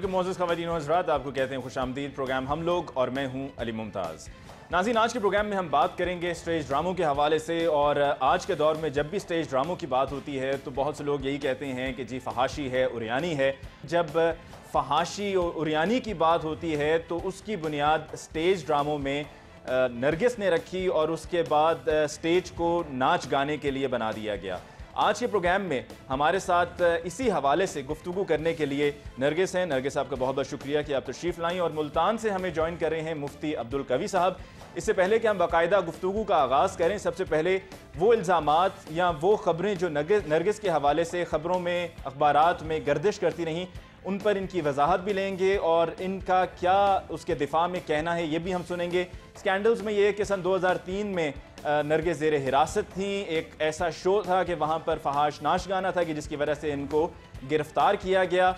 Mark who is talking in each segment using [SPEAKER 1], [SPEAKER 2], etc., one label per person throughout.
[SPEAKER 1] के मोजिस खवैन हजरात आपको कहते हैं खुश आमदीद प्रोग्राम हम लोग और मैं हूँ अली मुमताज़ नाजीन आज के प्रोग्राम में हम बात करेंगे स्टेज ड्रामों के हवाले से और आज के दौर में जब भी स्टेज ड्रामों की बात होती है तो बहुत से लोग यही कहते हैं कि जी फहाशी है उरियानी है जब फहाशी और उरियानी की बात होती है तो उसकी बुनियाद स्टेज ड्रामों में नरगिस ने रखी और उसके बाद स्टेज को नाच गाने के लिए बना दिया गया आज के प्रोग्राम में हमारे साथ इसी हवाले से गुफ्तु करने के लिए नरगिस हैं नरगिस साहब का बहुत बहुत शुक्रिया कि आप तशरीफ़ लाएँ और मुल्तान से हमें ज्वाइन कर रहे हैं मुफ्ती अब्दुल कवि साहब इससे पहले कि हम बाकायदा गुफ्तु का आगाज़ करें सबसे पहले वो इल्ज़ाम या वो ख़बरें जो नरगिस के हवाले से ख़बरों में अखबार में गर्दिश करती रहीं उन पर इनकी वजाहत भी लेंगे और इनका क्या उसके दिफा में कहना है ये भी हम सुनेंगे स्कैंडल्स में ये है कि सन 2003 में नरगे जेर हिरासत थी एक ऐसा शो था कि वहाँ पर फहाश नाश गाना था कि जिसकी वजह से इनको गिरफ्तार किया गया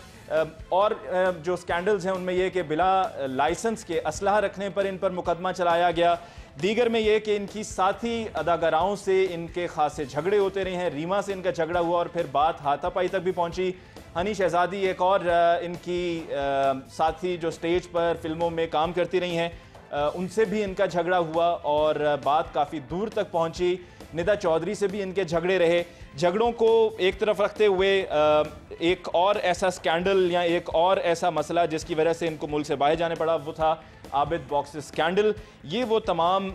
[SPEAKER 1] और जो स्कैंडल्स हैं उनमें यह कि बिला लाइसेंस के असलाह रखने पर इन पर मुकदमा चलाया गया दीगर में यह कि इनकी साथी अदागराओं से इनके खासे झगड़े होते रहे हैं रीमा से इनका झगड़ा हुआ और फिर बात हाथापाई तक भी पहुंची हनी शहजादी एक और इनकी साथी जो स्टेज पर फिल्मों में काम करती रही हैं उनसे भी इनका झगड़ा हुआ और बात काफ़ी दूर तक पहुंची निदा चौधरी से भी इनके झगड़े रहे झगड़ों को एक तरफ रखते हुए एक और ऐसा स्कैंडल या एक और ऐसा मसला जिसकी वजह से इनको मुल्क से बाहर जाने पड़ा वो था आबिद बॉक्स स्कैंडल ये वो तमाम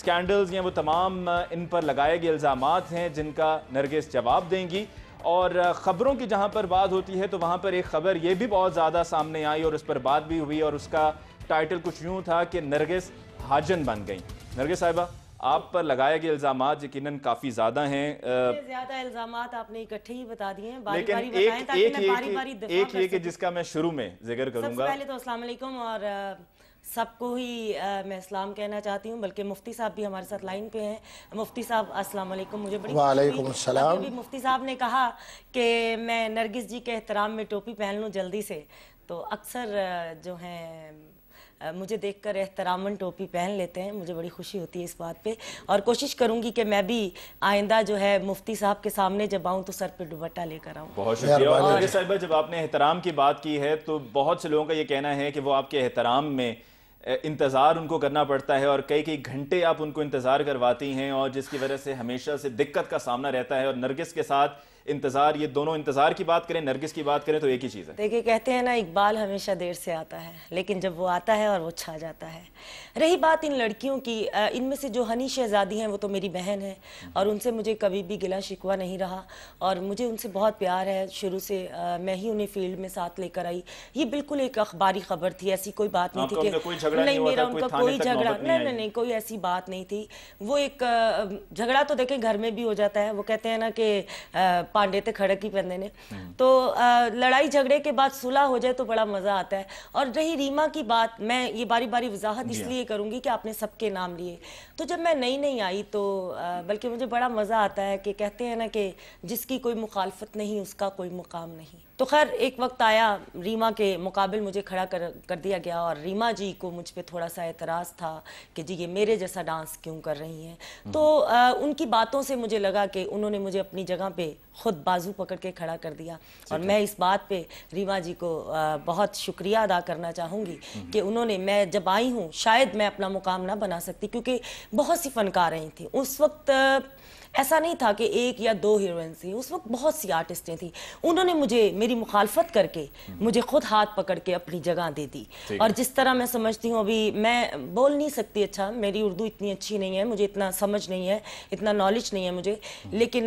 [SPEAKER 1] स्कैंडल्स या वो तमाम इन पर लगाए गए इल्ज़ाम हैं जिनका नरगिस जवाब देंगी और ख़बरों की जहाँ पर बात होती है तो वहाँ पर एक ख़बर ये भी बहुत ज़्यादा सामने आई और उस पर बात भी हुई और उसका टाइटल कुछ यूँ था कि नरगिस हाजन बन गई नरगिस साहिबा आप पर लगाए गए इल्जाम यकीन काफी ज्यादा हैं
[SPEAKER 2] ज्यादा इल्जाम आपने इकट्ठे ही बता दिए हैं बारी बारी एक, एक, एक, बारी बारी एक ये कि
[SPEAKER 1] जिसका मैं शुरू में जिक्र करूंगा पहले
[SPEAKER 2] तो असला वालेकुम और सबको ही आ, मैं इस्लाम कहना चाहती हूँ बल्कि मुफ्ती साहब भी हमारे साथ लाइन पे हैं मुफ्ती साहब अस्सलाम वालेकुम मुझे बड़ी वालेकुम मुफ्ती साहब ने कहा कि मैं नरगिस जी के एहतराम में टोपी पहन लूँ जल्दी से तो अक्सर जो हैं मुझे देखकर एहतरामन टोपी पहन लेते हैं मुझे बड़ी खुशी होती है इस बात पे और कोशिश करूंगी कि मैं भी आइंदा जो है मुफ्ती साहब के सामने जब आऊँ तो सर पे दुबट्टा लेकर आऊँ बहुत शुक्रिया
[SPEAKER 1] और जब आपने एहतराम की बात की है तो बहुत से लोगों का ये कहना है कि वो आपके एहतराम में इंतज़ार उनको करना पड़ता है और कई कई घंटे आप उनको इंतज़ार करवाती हैं और जिसकी वजह से हमेशा से दिक्कत का सामना रहता है और नरगिस के साथ इंतज़ार ये दोनों इंतज़ार की बात करें नरगिस की बात करें तो एक ही चीज़ है
[SPEAKER 2] देखिए कहते हैं ना इकबाल हमेशा देर से आता है लेकिन जब वो आता है और वो छा जाता है रही बात इन लड़कियों की इनमें से जो हनी शहजादी हैं वो तो मेरी बहन है और उनसे मुझे कभी भी गिला शिकवा नहीं रहा और मुझे उनसे बहुत प्यार है शुरू से मैं ही उन्हें फील्ड में साथ लेकर आई ये बिल्कुल एक अखबारी खबर थी ऐसी कोई बात नहीं थी कि नहीं मेरा उनका कोई झगड़ा नहीं नहीं नहीं कोई ऐसी बात नहीं थी वो एक झगड़ा तो देखें घर में भी हो जाता है वो कहते हैं ना कि पांडे तो खड़क ही पेंदे ने हम्म। तो लड़ाई झगड़े के बाद सुलह हो जाए तो बड़ा मजा आता है और रही रीमा की बात मैं ये बारी बारी वजाहत हाँ। इसलिए करूंगी कि आपने सबके नाम लिए तो जब मैं नई नई आई तो बल्कि मुझे बड़ा मजा आता है कि कहते हैं ना कि जिसकी कोई मुखालफत नहीं उसका कोई मुकाम नहीं तो खैर एक वक्त आया रीमा के मुकाबले मुझे खड़ा कर कर दिया गया और रीमा जी को मुझ पर थोड़ा सा एतराज़ था कि जी ये मेरे जैसा डांस क्यों कर रही हैं हम्म। तो आ, उनकी बातों से मुझे लगा कि उन्होंने मुझे अपनी जगह पे खुद बाजू पकड़ के खड़ा कर दिया और मैं इस बात पे रीमा जी को बहुत शुक्रिया अदा करना चाहूँगी हम्म। कि उन्होंने मैं जब आई हूँ शायद मैं अपना मुकाम ना बना सकती क्योंकि बहुत सी फनकार रही थी उस वक्त ऐसा नहीं था कि एक या दो हीरोइंस थी उस वक्त बहुत सी आर्टिस्टें थी उन्होंने मुझे मेरी मुखालफत करके मुझे खुद हाथ पकड़ के अपनी जगह दे दी और जिस तरह मैं समझती हूँ अभी मैं बोल नहीं सकती अच्छा मेरी उर्दू इतनी अच्छी नहीं है मुझे इतना समझ नहीं है इतना नॉलेज नहीं है मुझे लेकिन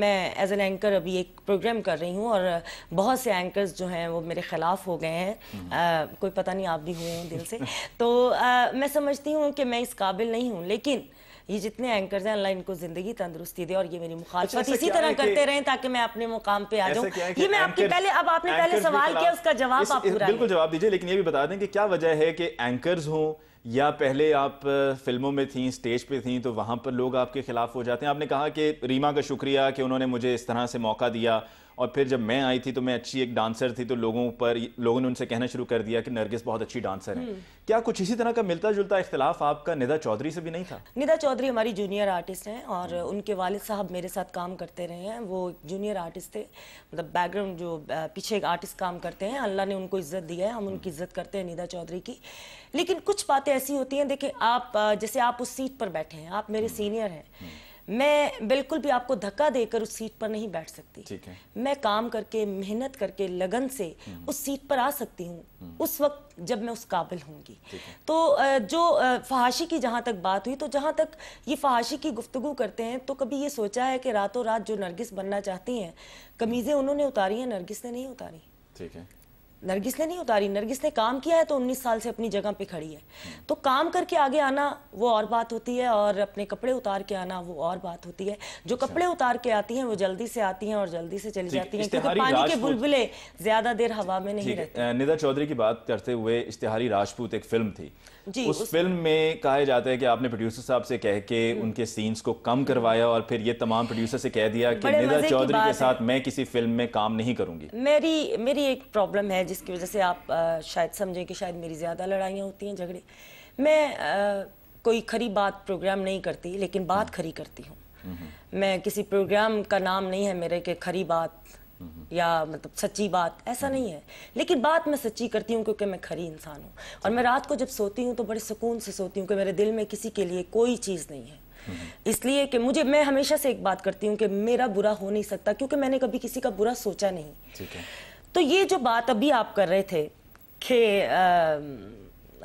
[SPEAKER 2] मैं एज एन एंकर अभी एक प्रोग्राम कर रही हूँ और बहुत से एंकर्स जो हैं वो मेरे ख़िलाफ़ हो गए हैं हम्म। कोई पता नहीं आप भी हुए हैं दिल से तो मैं समझती हूँ कि मैं इस काबिल नहीं हूँ लेकिन ये जितने एंकर हैं अल्लाह इनको जिंदगी तंदुरुस्ती दे और ये मेरी मुखालफत अच्छा, इसी तरह करते रहें ताकि मैं अपने मुकाम पे आ जाऊँ ये मैं आपके पहले अब आपने पहले सवाल किया उसका जवाब आप बिल्कुल
[SPEAKER 1] जवाब दीजिए लेकिन ये भी बता दें कि क्या वजह है कि एंकर हों या पहले आप फिल्मों में थी स्टेज पे थी तो वहां पर लोग आपके खिलाफ हो जाते हैं आपने कहा कि रीमा का शुक्रिया कि उन्होंने मुझे इस तरह से मौका दिया और फिर जब मैं आई थी तो मैं अच्छी एक डांसर थी तो लोगों पर लोगों ने उनसे कहना शुरू कर दिया कि नरगिस बहुत अच्छी डांसर है हम्म। क्या कुछ इसी तरह का मिलता जुलता इख्तलाफ आपका निधा चौधरी से भी नहीं था
[SPEAKER 2] निधा चौधरी हमारी जूनियर आर्टिस्ट हैं और उनके वालिद साहब मेरे साथ काम करते रहे हैं वो जूनियर आर्टिस्ट थे मतलब बैकग्राउंड जो पीछे एक आर्टिस्ट काम करते हैं अल्लाह ने उनको इज्जत दी है हम उनकी हम्म। इज्जत करते हैं निधा चौधरी की लेकिन कुछ बातें ऐसी होती हैं देखिए आप जैसे आप उस सीट पर बैठे हैं आप मेरे सीनियर हम्म। हैं मैं बिल्कुल भी आपको धक्का देकर उस सीट पर नहीं बैठ सकती मैं काम करके मेहनत करके लगन से हम्म। उस सीट पर आ सकती हूँ हम्म। उस वक्त जब मैं उस काबिल होंगी तो जो फहाशी की जहाँ तक बात हुई तो जहाँ तक ये फहाशी की गुफ्तगु करते हैं तो कभी ये सोचा है कि रातों रात जो नरगिस बनना चाहती हैं कमीज़ें उन्होंने उतारी हैं नरगिस ने नहीं उतारी ठीक है नरगिस ने नहीं उतारी नरगिस ने काम किया है तो 19 साल से अपनी जगह पे खड़ी है तो काम करके आगे आना वो और बात होती है और अपने कपड़े उतार के आना वो और बात होती है जो अच्छा। कपड़े उतार के आती हैं वो जल्दी से आती हैं और जल्दी से चली जाती हैं क्योंकि पानी के बुलबुले ज्यादा देर हवा में नहीं
[SPEAKER 1] रहते निधा चौधरी की बात करते हुए इश्तेहारी राजपूत एक फिल्म थी जी उस, फिल्म में कहा जाता है कि आपने प्रोड्यूसर साहब से कह के हम्म। उनके सीन्स को कम करवाया और फिर ये तमाम प्रोड्यूसर से कह दिया कि निधा चौधरी के साथ मैं किसी फिल्म में काम नहीं करूंगी
[SPEAKER 2] मेरी मेरी एक प्रॉब्लम है जिसकी वजह से आप आ, शायद समझें कि शायद मेरी ज़्यादा लड़ाइयाँ होती हैं झगड़े मैं आ, कोई खरी बात प्रोग्राम नहीं करती लेकिन बात हम्म। खरी करती हूँ हम्म। मैं किसी प्रोग्राम का नाम नहीं है मेरे के खरी बात हम्म। या मतलब सच्ची बात ऐसा नहीं, नहीं है लेकिन बात मैं सच्ची करती हूँ क्योंकि मैं खरी इंसान हूँ और मैं रात को जब सोती हूँ तो बड़े सुकून से सोती हूँ कि मेरे दिल में किसी के लिए कोई चीज़ नहीं है इसलिए कि मुझे मैं हमेशा से एक बात करती हूँ कि मेरा बुरा हो नहीं सकता क्योंकि मैंने कभी किसी का बुरा सोचा नहीं ठीक है तो ये जो बात अभी आप कर रहे थे कि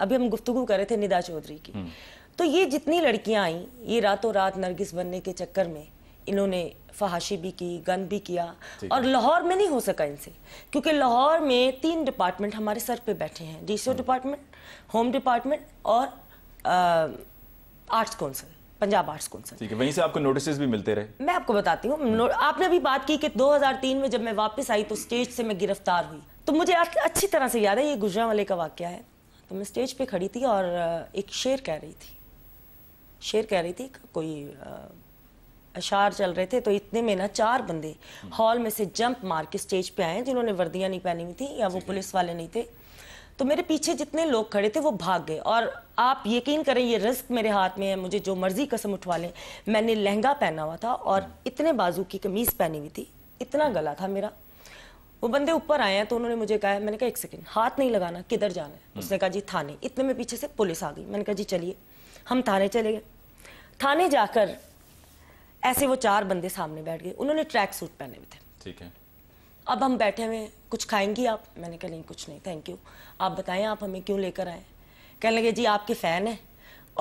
[SPEAKER 2] अभी हम गुफ्तु कर रहे थे निदा चौधरी की हम्म। तो ये जितनी लड़कियां आई ये रातों रात नरगिस बनने के चक्कर में इन्होंने फहाशी भी की गन भी किया और लाहौर में नहीं हो सका इनसे क्योंकि लाहौर में तीन डिपार्टमेंट हमारे सर पे बैठे हैं डी हम्म। डिपार्टमेंट होम डिपार्टमेंट और arts council Punjab arts council ठीक है
[SPEAKER 1] वहीं से आपको नोटिस भी मिलते रहे
[SPEAKER 2] मैं आपको बताती हूँ आपने अभी बात की कि 2003 में जब मैं वापस आई तो स्टेज से मैं गिरफ्तार हुई तो मुझे अच्छी तरह से याद है ये गुजरा वाले का वाक्य है तो मैं स्टेज पे खड़ी थी और एक शेर कह रही थी शेर कह रही थी कोई अशार चल रहे थे तो इतने में ना चार बंदे हम्म। हॉल में से जंप मार के स्टेज पे आए जिन्होंने वर्दियाँ नहीं पहनी हुई थी या वो पुलिस वाले नहीं थे तो मेरे पीछे जितने लोग खड़े थे वो भाग गए और आप यकीन करें ये रिस्क मेरे हाथ में है मुझे जो मर्जी कसम उठवा लें मैंने लहंगा पहना हुआ था और इतने बाजू की कमीज़ पहनी हुई थी इतना गला था मेरा वो बंदे ऊपर आए हैं तो उन्होंने मुझे कहा मैंने कहा एक सेकेंड हाथ नहीं लगाना किधर जाना है हम्म। उसने कहा जी थाने इतने में पीछे से पुलिस आ गई मैंने कहा जी चलिए हम थाने चले गए थाने जाकर ऐसे वो चार बंदे सामने बैठ गए उन्होंने ट्रैक सूट पहने हुए थे ठीक है अब हम बैठे हुए कुछ खाएंगी आप मैंने कहा नहीं कुछ नहीं थैंक यू आप बताएं आप हमें क्यों लेकर आए कहने लगे जी आपके फ़ैन हैं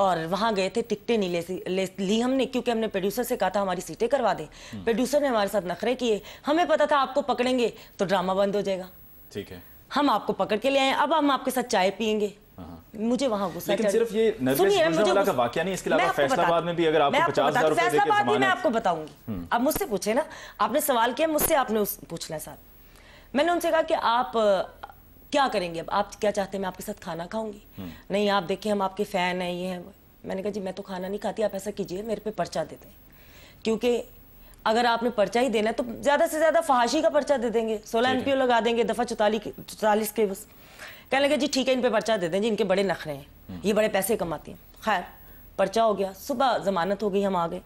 [SPEAKER 2] और वहाँ गए थे टिकटें नहीं ले, ले ली हमने क्योंकि हमने प्रोड्यूसर से कहा था हमारी सीटें करवा दें प्रोड्यूसर हम्म। ने हमारे साथ नखरे किए हमें पता था आपको पकड़ेंगे तो ड्रामा बंद हो जाएगा ठीक है हम आपको पकड़ के ले आए अब हम आपके साथ चाय पियेंगे मुझे वहाँ गुस्सा लेकिन सिर्फ ये वाक्य नहीं इसके अलावा फैसलाबाद में
[SPEAKER 1] भी अगर आपको फैसलाबाद में आपको
[SPEAKER 2] बताऊंगी अब हम्म। मुझसे पूछे ना आपने सवाल किया मुझसे आपने पूछना है साहब मैंने उनसे कहा कि आप क्या करेंगे अब आप क्या चाहते हैं मैं आपके साथ खाना खाऊंगी हम्म। नहीं आप देखिए हम आपके फ़ैन हैं ये हैं मैंने कहा जी मैं तो खाना नहीं खाती आप ऐसा कीजिए मेरे पे पर्चा दे दें क्योंकि अगर आपने पर्चा ही देना है तो ज़्यादा से ज़्यादा फहाशी का पर्चा दे देंगे सोलह एन लगा देंगे दफ़ा चौतालीस के बस कह लगे जी ठीक है इन पर पर्चा दे दें जी इनके बड़े नखरे हैं हम्म। ये बड़े पैसे कमाती हैं खैर पर्चा हो गया सुबह जमानत हो गई हम आ गए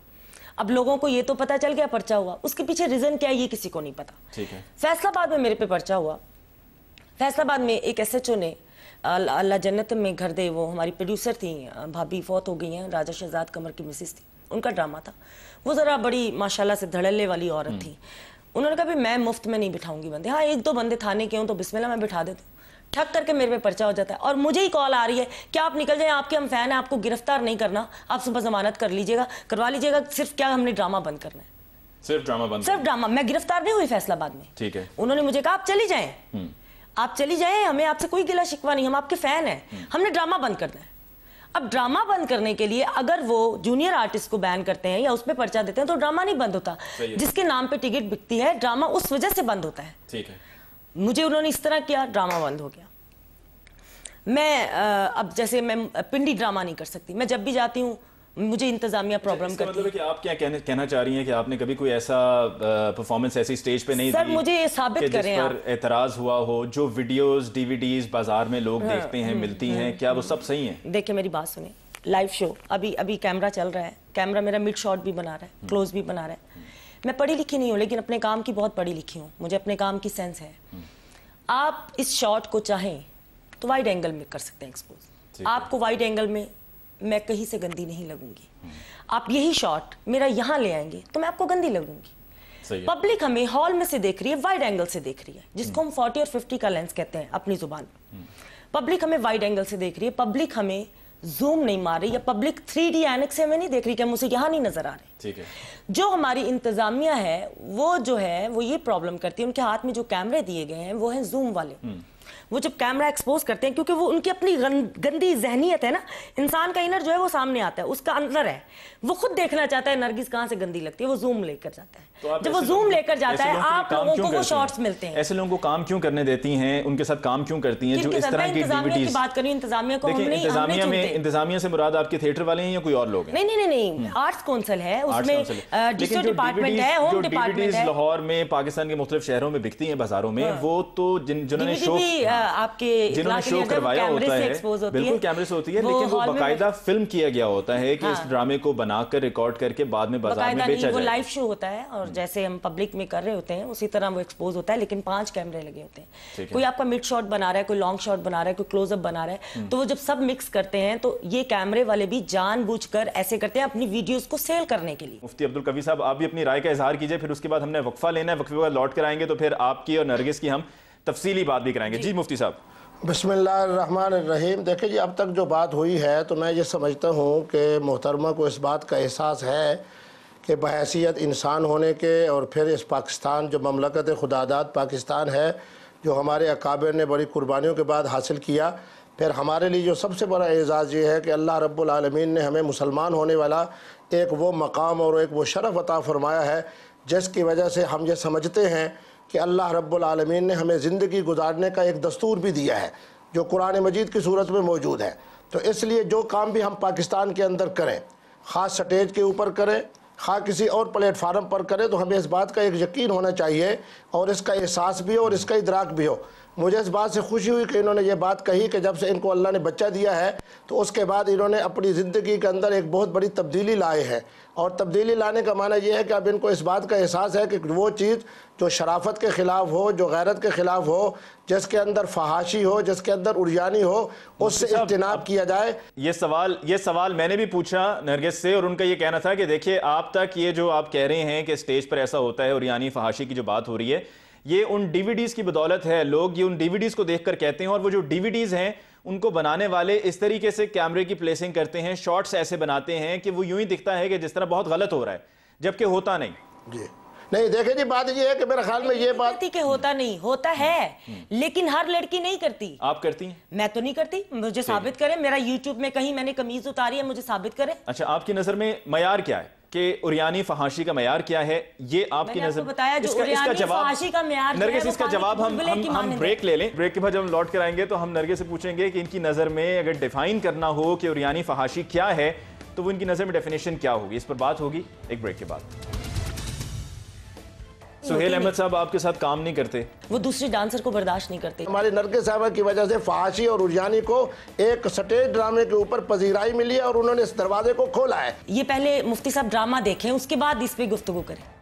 [SPEAKER 2] अब लोगों को ये तो पता चल गया पर्चा हुआ उसके पीछे रीज़न क्या है ये किसी को नहीं पता फैसलाबाद में मेरे पे पर्चा हुआ फैसलाबाद में एक एसएचओ ने अल्लाह जन्नत में घर दे वो हमारी प्रोड्यूसर थी भाभी फौत हो गई हैं राजा शहजाद कमर की मिसिस थी उनका ड्रामा था वो ज़रा बड़ी माशाल्लाह से धड़ल्ले वाली औरत हम्म। थी उन्होंने कहा मैं मुफ्त में नहीं बिठाऊंगी बंदे हाँ एक दो बंदे थाने के हूँ तो बिस्मिल्लाह मैं बिठा देती हूँ ठक करके मेरे पे पर्चा हो जाता है और मुझे ही कॉल आ रही है क्या आप निकल जाए आपके हम फैन हैं आपको गिरफ्तार नहीं करना आप सुबह जमानत कर लीजिएगा करवा लीजिएगा सिर्फ क्या हमने ड्रामा बंद करना है
[SPEAKER 1] सिर्फ ड्रामा बंद सिर्फ
[SPEAKER 2] ड्रामा मैं गिरफ्तार नहीं हुई बाद में ठीक है उन्होंने मुझे कहा आप चली जाए हम्म। आप चली जाए हमें आपसे कोई गिला शिकवा नहीं हम आपके फैन हैं हम्म। हमने ड्रामा बंद करना है अब ड्रामा बंद करने के लिए अगर वो जूनियर आर्टिस्ट को बैन करते हैं या उस पर पर्चा देते हैं तो ड्रामा नहीं बंद होता जिसके नाम पे टिकट बिकती है ड्रामा उस वजह से बंद होता है ठीक है मुझे उन्होंने इस तरह किया ड्रामा बंद हो गया मैं अब जैसे मैं पिंडी ड्रामा नहीं कर सकती मैं जब भी जाती हूँ मुझे इंतजामिया प्रॉब्लम अच्छा, करती मतलब है कि
[SPEAKER 1] आप क्या कहने, कहना चाह रही हैं कि आपने कभी कोई ऐसा परफॉर्मेंस ऐसी स्टेज पे नहीं सर मुझे
[SPEAKER 2] ये साबित करें पर
[SPEAKER 1] एतराज हुआ हो जो वीडियोस डीवीडीज बाजार में लोग हाँ, देखते हैं हम्म, मिलती हम्म, हैं क्या वो हम्म। सब सही है
[SPEAKER 2] देखिए मेरी बात सुने लाइव शो अभी अभी कैमरा चल रहा है कैमरा मेरा मिड शॉट भी बना रहा है क्लोज भी बना रहा है मैं पढ़ी लिखी नहीं हूँ लेकिन अपने काम की बहुत पढ़ी लिखी हूँ मुझे अपने काम की सेंस है आप इस शॉट को चाहें तो वाइड एंगल में कर सकते हैं एक्सपोज आपको वाइड एंगल में मैं कहीं से गंदी नहीं लगूंगी आप यही शॉट मेरा यहाँ ले आएंगे तो मैं आपको गंदी लगूंगी पब्लिक हमें हॉल में से देख रही है वाइड एंगल से देख रही है जिसको हम 40 और 50 का लेंस कहते हैं अपनी जुबान पब्लिक हमें वाइड एंगल से देख रही है पब्लिक हमें जूम नहीं मार रही या पब्लिक थ्री डी एनिक से हमें नहीं देख रही कि हम उसे यहाँ नहीं नजर आ रहे ठीक है जो हमारी इंतजामिया है वो जो है वो ये प्रॉब्लम करती है उनके हाथ में जो कैमरे दिए गए हैं वो हैं जूम वाले हम्म। वो जब कैमरा एक्सपोज करते हैं क्योंकि वो उनकी अपनी गंदी जहनीत है ना इंसान का इनर जो है वो सामने आता है उसका अंदर है वो खुद देखना चाहता है नरगिस कहाँ से गंदी लगती है वो जूम लेकर जाता है तो जब वो जूम लेकर जाता है आप लोगों को वो शॉर्ट्स मिलते हैं
[SPEAKER 1] ऐसे लोगों को काम क्यों करने देती हैं उनके साथ काम क्यों करती हैं जो इस तरह की एक्टिविटीज बात
[SPEAKER 2] करें इंतजामिया को इंतजामिया में
[SPEAKER 1] इंतजामिया से मुराद आपके थिएटर वाले हैं या कोई और लोग हैं
[SPEAKER 2] नहीं नहीं नहीं आर्ट्स हम्म। काउंसिल है उसमें डिस्ट्रिक्ट डिपार्टमेंट है होम डिपार्टमेंट है
[SPEAKER 1] लाहौर में पाकिस्तान के मुख्तलिफ शहरों में बिकती हैं बाजारों में हाँ। वो तो जिन्होंने शो
[SPEAKER 2] आपके जिन्होंने शो करवाया होता है बिल्कुल
[SPEAKER 1] कैमरे से होती है लेकिन वो बाकायदा फिल्म किया गया होता है कि इस ड्रामे हाँ। को बनाकर रिकॉर्ड करके बाद में बाजार में बेचा जाए वो लाइव
[SPEAKER 2] शो होता है और और हम्म। जैसे हम पब्लिक में कर रहे होते हैं उसी तरह वो एक्सपोज होता है लेकिन पांच कैमरे लगे होते हैं कोई है। आपका मिड शॉट बना रहा है कोई लॉन्ग शॉट बना रहा है कोई क्लोजअप बना रहा है हम्म। तो वो जब सब मिक्स करते हैं तो ये कैमरे वाले भी जानबूझकर ऐसे करते हैं अपनी वीडियोज को सेल करने के लिए
[SPEAKER 1] मुफ्ती अब्दुल कवी साहब आप भी अपनी राय का इजहार कीजिए फिर उसके बाद हमने वक्फा लेना है वक्फे लौट कर आएंगे तो फिर आपकी और नरगिस की हम तफसीली बात भी कराएंगे जी मुफ्ती साहब
[SPEAKER 3] बसमान रहीम देखिए जी अब तक जो बात हुई है तो मैं ये समझता हूँ कि मोहतरमा को इस बात का एहसास है कि बहसीत इंसान होने के और फिर इस पाकिस्तान जो ममलकत खुदादाद पाकिस्तान है जो हमारे अकाबर ने बड़ी कुर्बानियों के बाद हासिल किया फिर हमारे लिए जो सबसे बड़ा एज़ाज़ ये है कि अल्लाह रब्बुल ने हमें मुसलमान होने वाला एक वो मकाम और एक वो शरफ़ अता फ़रमाया है जिसकी वजह से हम ये समझते हैं कि अल्लाह रब्बुल ने हमें ज़िंदगी गुजारने का एक दस्तूर भी दिया है जो कुरान मजीद की सूरत में मौजूद है तो इसलिए जो काम भी हम पाकिस्तान के अंदर करें ख़ास स्टेज के ऊपर करें खा हाँ, किसी और प्लेटफार्म पर करें तो हमें इस बात का एक यकीन होना चाहिए और इसका एहसास भी हो और इसका इदराक भी हो मुझे इस बात से खुशी हुई कि इन्होंने ये बात कही कि जब से इनको अल्लाह ने बच्चा दिया है तो उसके बाद इन्होंने अपनी ज़िंदगी के अंदर एक बहुत बड़ी तब्दीली लाए हैं और तब्दीली लाने का माना यह है कि अब इनको इस बात का एहसास है कि वो चीज़ जो शराफत के ख़िलाफ़ हो जो गैरत के ख़िलाफ़ हो जिसके अंदर फहाशी हो जिसके अंदर उर्जानी हो उससे इज्तनाब किया जाए
[SPEAKER 1] ये सवाल ये सवाल मैंने भी पूछा नरगिस से और उनका ये कहना था कि देखिए आप तक ये जो आप कह रहे हैं कि स्टेज पर ऐसा होता है उर्यानी फहाशी की जो बात हो रही है ये उन डीवीडीज़ की बदौलत है लोग ये उन डीवीडीज़ को देखकर कहते हैं और वो जो डीवीडीज़ हैं उनको बनाने वाले इस तरीके से कैमरे की प्लेसिंग करते हैं शॉट्स ऐसे बनाते हैं कि वो यूं ही दिखता है कि जिस तरह बहुत गलत हो रहा है
[SPEAKER 2] जबकि होता नहीं जी नहीं देखे जी बात ये है कि मेरे ख्याल में ये बात कि होता नहीं होता है हम्म। लेकिन हर लड़की नहीं करती आप करती हैं मैं तो नहीं करती मुझे साबित करें मेरा यूट्यूब में कहीं मैंने कमीज उतारी है मुझे साबित करें
[SPEAKER 1] अच्छा आपकी नजर में मैार क्या है कि उरियानी फहाशी का मैार क्या है ये आपकी नजर बताया इसका, जवाब
[SPEAKER 2] इसका जवाब हम हम, हम ब्रेक
[SPEAKER 1] ले लें ब्रेक के बाद जब हम लौट कर आएंगे तो हम नरगे से पूछेंगे कि इनकी नज़र में अगर डिफाइन करना हो कि उरियानी फहाशी क्या है तो वो इनकी नज़र में डेफिनेशन क्या होगी इस पर बात होगी एक ब्रेक के बाद सुहेल अहमद साहब आपके साथ काम नहीं करते
[SPEAKER 3] वो दूसरे डांसर को बर्दाश्त नहीं करते हमारे नरके साहबा की वजह से फाशी और उजानी को एक सटेज ड्रामे के ऊपर पजीराई मिली है और उन्होंने इस दरवाजे को खोला है ये पहले मुफ्ती साहब ड्रामा देखें उसके बाद इस पर गुफ्तु करें